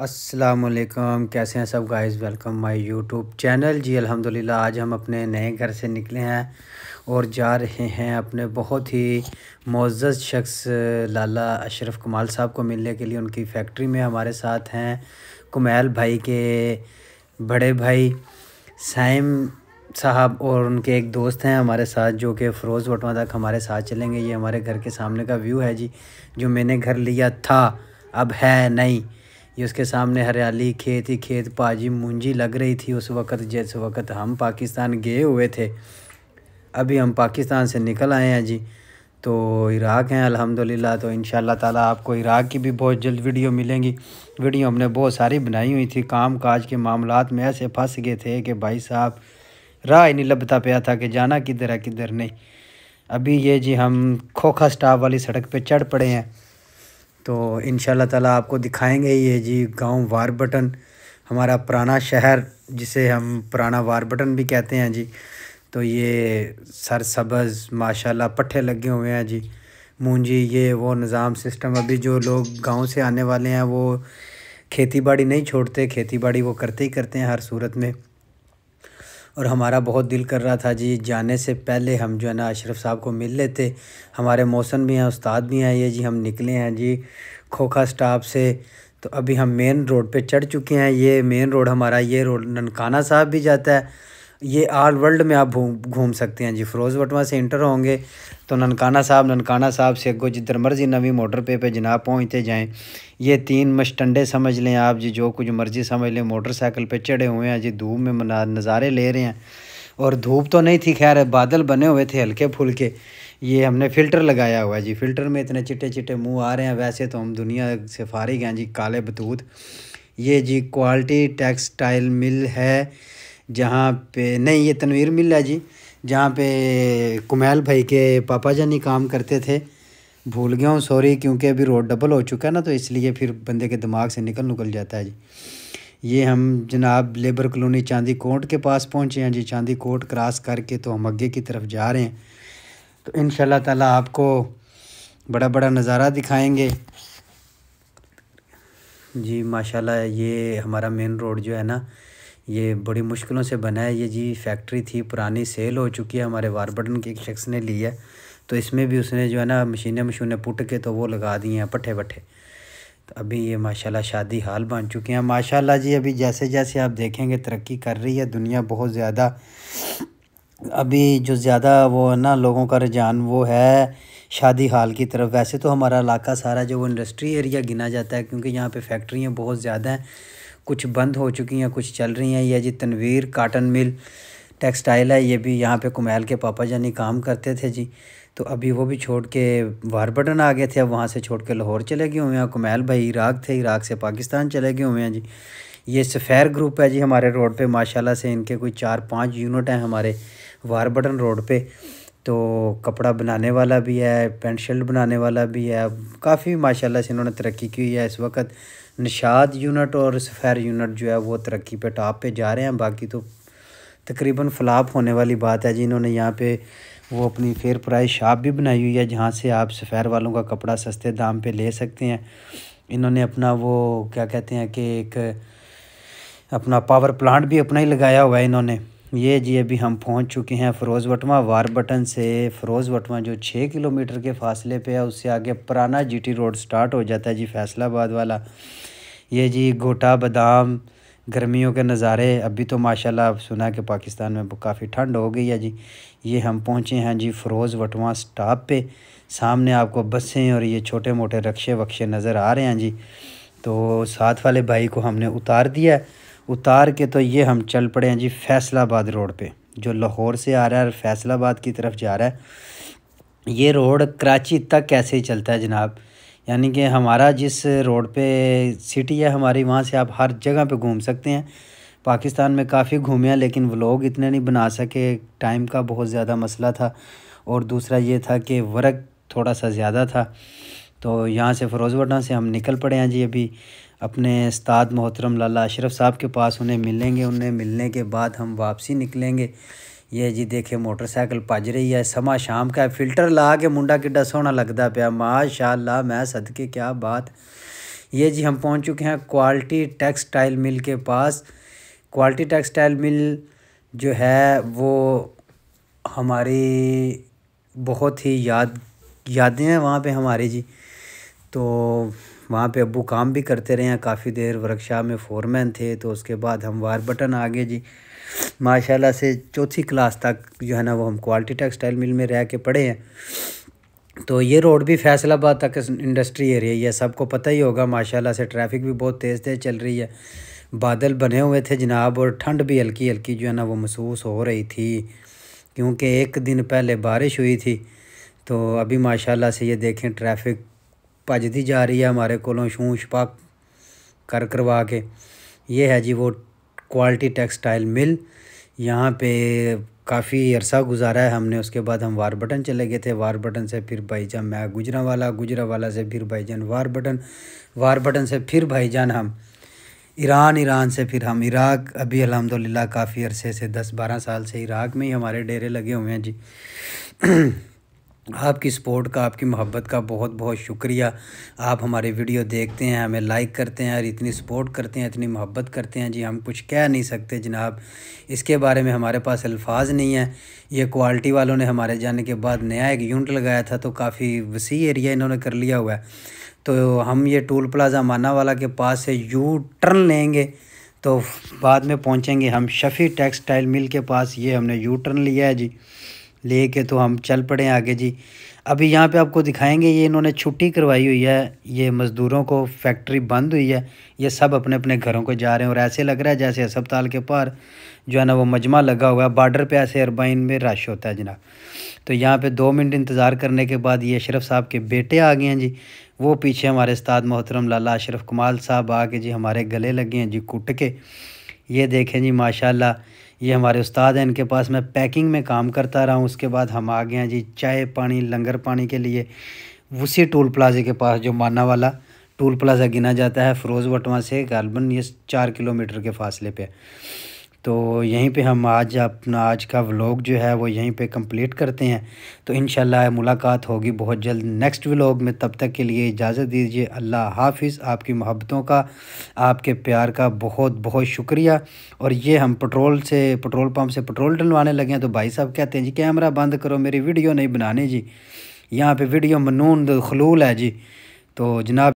असलकम कैसे हैं सब guys welcome my YouTube channel जी अल्हम्दुलिल्लाह आज हम अपने नए घर से निकले हैं और जा रहे हैं अपने बहुत ही मोज़ शख्स लाला अशरफ कमाल साहब को मिलने के लिए उनकी फैक्ट्री में हमारे साथ हैं कुमैल भाई के बड़े भाई साइम साहब और उनके एक दोस्त हैं हमारे साथ जो कि फ़रोज़ वटवा तक हमारे साथ चलेंगे ये हमारे घर के सामने का व्यू है जी जो मैंने घर लिया था अब है नहीं ये उसके सामने हरियाली खेत ही खेत पाजी मुंजी लग रही थी उस वक़्त जिस वक़्त हम पाकिस्तान गए हुए थे अभी हम पाकिस्तान से निकल आए हैं जी तो इराक़ हैं अल्हम्दुलिल्लाह तो इन ताला आपको इराक़ की भी बहुत जल्द वीडियो मिलेंगी वीडियो हमने बहुत सारी बनाई हुई थी काम काज के मामला में ऐसे फंस गए थे कि भाई साहब राह ही नहीं लभता पाया था कि जाना किधर है किधर नहीं अभी ये जी हम खोखा स्टाफ वाली सड़क पे चढ़ पड़े हैं तो इन ताला आपको दिखाएंगे ये जी गांव वार बटन हमारा पुराना शहर जिसे हम पुराना वार बटन भी कहते हैं जी तो ये सरसब्ज़ माशाल्लाह पट्ठे लगे हुए हैं जी मूंजी ये वो निज़ाम सिस्टम अभी जो लोग गांव से आने वाले हैं वो खेती बाड़ी नहीं छोड़ते खेती बाड़ी वो करते ही करते हैं हर सूरत में और हमारा बहुत दिल कर रहा था जी जाने से पहले हम जो है ना अशरफ साहब को मिल लेते हमारे मौसम भी हैं उस्ताद भी हैं ये जी हम निकले हैं जी खोखा स्टाफ से तो अभी हम मेन रोड पे चढ़ चुके हैं ये मेन रोड हमारा ये रोड ननकाना साहब भी जाता है ये आल वर्ल्ड में आप घूम सकते हैं जी फ़िरोज़ वटवा से इंटर होंगे तो ननकाना साहब ननकाना साहब से को जिधर मर्ज़ी नवी मोटर पे पे जनाब पहुँचते जाएँ ये तीन मशटंडे समझ लें आप जी जो कुछ मर्ज़ी समझ लें मोटरसाइकिल पे चढ़े हुए हैं जी धूप में नज़ारे ले रहे हैं और धूप तो नहीं थी खैर बादल बने हुए थे हल्के फुलके ये हमने फ़िल्टर लगाया हुआ है जी फ़िल्टर में इतने चिट्टे चिट्टे मुँह आ रहे हैं वैसे तो हम दुनिया से फारिग हैं जी काले बतूत ये जी क्वालिटी टेक्सटाइल मिल है जहाँ पे नहीं ये तनवीर मिल्ला जी जहाँ पे कुमैल भाई के पापा जानी काम करते थे भूल गया हूँ सॉरी क्योंकि अभी रोड डबल हो चुका है ना तो इसलिए फिर बंदे के दिमाग से निकल निकल जाता है जी ये हम जनाब लेबर कॉलोनी चांदी कोट के पास पहुँचे हैं जी चांदी कोट क्रॉस करके तो हम आगे की तरफ जा रहे हैं तो इन ताला आपको बड़ा बड़ा नज़ारा दिखाएंगे जी माशाल्लाह ये हमारा मेन रोड जो है ना ये बड़ी मुश्किलों से बना है ये जी फैक्ट्री थी पुरानी सेल हो चुकी है हमारे वारबटन के एक शख्स ने ली है तो इसमें भी उसने जो है ना मशीनें मशीनें पुट के तो वो लगा दी हैं पट्ठे पट्ठे तो अभी ये माशाल्लाह शादी हाल बन चुके हैं माशाल्लाह जी अभी जैसे जैसे आप देखेंगे तरक्की कर रही है दुनिया बहुत ज़्यादा अभी जो ज़्यादा वो है ना लोगों का रुझान वो है शादी हाल की तरफ वैसे तो हमारा इलाका सारा जो वो इंडस्ट्री एरिया गिना जाता है क्योंकि यहाँ पर फैक्ट्रियाँ बहुत ज़्यादा हैं कुछ बंद हो चुकी हैं कुछ चल रही हैं यह जी तनवीर काटन मिल टेक्सटाइल है ये भी यहाँ पे कुमैल के पापा जानी काम करते थे जी तो अभी वो भी छोड़ के वारबटन आ गए थे अब वहाँ से छोड़ के लाहौर चले गए हुए हैं कुमैल भाई इराक थे इराक से पाकिस्तान चले गए हुए हैं जी ये सफ़ैर ग्रुप है जी हमारे रोड पे माशाल्लाह से इनके कोई चार पांच यूनिट हैं हमारे वारबटन रोड पर तो कपड़ा बनाने वाला भी है पेंट शर्ट बनाने वाला भी है काफ़ी माशाल्लाह से इन्होंने तरक्की की है इस वक्त निशाद यूनिट और सफ़ैर यूनिट जो है वो तरक्की पे टॉप पे जा रहे हैं बाकी तो तकरीबन फ्लाप होने वाली बात है जी इन्होंने यहाँ पे वो अपनी फेयर प्राइस शॉप भी बनाई हुई है जहाँ से आप सफ़ैर वालों का कपड़ा सस्ते दाम पर ले सकते हैं इन्होंने अपना वो क्या कहते हैं कि एक अपना पावर प्लांट भी अपना ही लगाया हुआ है इन्होंने ये जी अभी हम पहुंच चुके हैं फ़रोज़ वटवा वार बटन से फ़रोज़ वटवा जो छः किलोमीटर के फासले पे है उससे आगे पुराना जीटी रोड स्टार्ट हो जाता है जी फैसलाबाद वाला ये जी गोटा बादाम गर्मियों के नज़ारे अभी तो माशाल्लाह आप सुना कि पाकिस्तान में काफ़ी ठंड हो गई है जी ये हम पहुँचे हैं जी फरोज़ वटवा स्टाप पे सामने आपको बसें और ये छोटे मोटे रक्शे वक्शे नज़र आ रहे हैं जी तो साथ वाले भाई को हमने उतार दिया है उतार के तो ये हम चल पड़े हैं जी फैसलाबाद रोड पे जो लाहौर से आ रहा है और फैसलाबाद की तरफ जा रहा है ये रोड कराची तक कैसे ही चलता है जनाब यानी कि हमारा जिस रोड पे सिटी है हमारी वहाँ से आप हर जगह पे घूम सकते हैं पाकिस्तान में काफ़ी घूमे हैं लेकिन व्लॉग इतने नहीं बना सके टाइम का बहुत ज़्यादा मसला था और दूसरा ये था कि वर्क थोड़ा सा ज़्यादा था तो यहाँ से फ़िरोज़वटा से हम निकल पड़े हैं जी अभी अपने उस्ताद मोहतरम लाला अशरफ साहब के पास उन्हें मिलेंगे उन्हें मिलने के बाद हम वापसी निकलेंगे ये जी देखे मोटरसाइकिल भज रही है समा शाम का है फिल्टर ला के मुंडा किड्डा सोहना लगता पाया माशा मैं सदके क्या बात ये जी हम पहुंच चुके हैं क्वालिटी टेक्सटाइल मिल के पास क्वालिटी टेक्सटाइल मिल जो है वो हमारी बहुत ही याद यादें हैं वहाँ पे हमारी जी तो वहाँ पे अबू काम भी करते रहे हैं काफ़ी देर वर्कशॉप में फोरमैन थे तो उसके बाद हम वार बटन आ गए जी माशाल्लाह से चौथी क्लास तक जो है ना वो हम क्वालिटी टेक्सटाइल मिल में रह के पढ़े हैं तो ये रोड भी फैसलाबाद तक इंडस्ट्री एरिया ये सबको पता ही होगा माशाल्लाह से ट्रैफिक भी बहुत तेज़ तेज़ चल रही है बादल बने हुए थे जनाब और ठंड भी हल्की हल्की जो है ना वो महसूस हो रही थी क्योंकि एक दिन पहले बारिश हुई थी तो अभी माशाल्लाह से ये देखें ट्रैफिक भजती जा रही है हमारे ਕੋਲੋਂ ਛੂੰ छपा कर करवा के ये है जी वो क्वालिटी टेक्सटाइल मिल यहाँ पे काफ़ी अरसा गुजारा है हमने उसके बाद हम वार बटन चले गए थे वार बटन से फिर भाईजान मैं गुजरा वाला गुजरा वाला से फिर भाईजान वार बटन वार बटन से फिर भाईजान हम ईरान ईरान से फिर हम इराक अभी अलहमदिल्ला काफ़ी अरसे से दस बारह साल से इराक में ही हमारे डेरे लगे हुए हैं जी आपकी सपोर्ट का आपकी मोहब्बत का बहुत बहुत शुक्रिया आप हमारे वीडियो देखते हैं हमें लाइक करते हैं और इतनी सपोर्ट करते हैं इतनी मोहब्बत करते हैं जी हम कुछ कह नहीं सकते जनाब इसके बारे में हमारे पास अल्फाज नहीं है ये क्वालिटी वालों ने हमारे जाने के बाद नया एक यूनिट लगाया था तो काफ़ी वसी एरिया इन्होंने कर लिया हुआ है तो हम ये टूल प्लाजा माना वाला के पास से यू टर्न लेंगे तो बाद में पहुँचेंगे हम शफ़ी टेक्सटाइल मिल के पास ये हमने यू टर्न लिया है जी लेके तो हम चल पड़े आगे जी अभी यहाँ पे आपको दिखाएंगे ये इन्होंने छुट्टी करवाई हुई है ये मज़दूरों को फैक्ट्री बंद हुई है ये सब अपने अपने घरों को जा रहे हैं और ऐसे लग रहा है जैसे अस्पताल के पार जो है ना वो मजमा लगा हुआ है बॉर्डर पे ऐसे अरबाइन में रश होता है जनाब तो यहाँ पे दो मिनट इंतज़ार करने के बाद ये अशरफ साहब के बेटे आ गए हैं जी वो पीछे हमारे उस्ताद मोहतरम लाला अशरफ कमाल साहब आके जी हमारे गले लगे हैं जी कुट के ये देखें जी माशाल्लाह ये हमारे उस्ताद हैं इनके पास मैं पैकिंग में काम करता रहा हूँ उसके बाद हम आ गए हैं जी चाय पानी लंगर पानी के लिए उसी टोल प्लाजे के पास जो माना वाला टोल प्लाजा गिना जाता है फ़िरोज़ वटवा से गलबन ये चार किलोमीटर के फासले पर तो यहीं पे हम आज अपना आज का व्लॉग जो है वो यहीं पे कंप्लीट करते हैं तो इन मुलाकात होगी बहुत जल्द नेक्स्ट व्लॉग में तब तक के लिए इजाज़त दीजिए अल्लाह हाफिज़ आपकी मोहब्बतों का आपके प्यार का बहुत बहुत शुक्रिया और ये हम पेट्रोल से पेट्रोल पम्प से पेट्रोल डलवाने लगे हैं तो भाई साहब कहते हैं जी कैमरा बंद करो मेरी वीडियो नहीं बनाने जी यहाँ पर वीडियो मनून खलूल है जी तो जनाब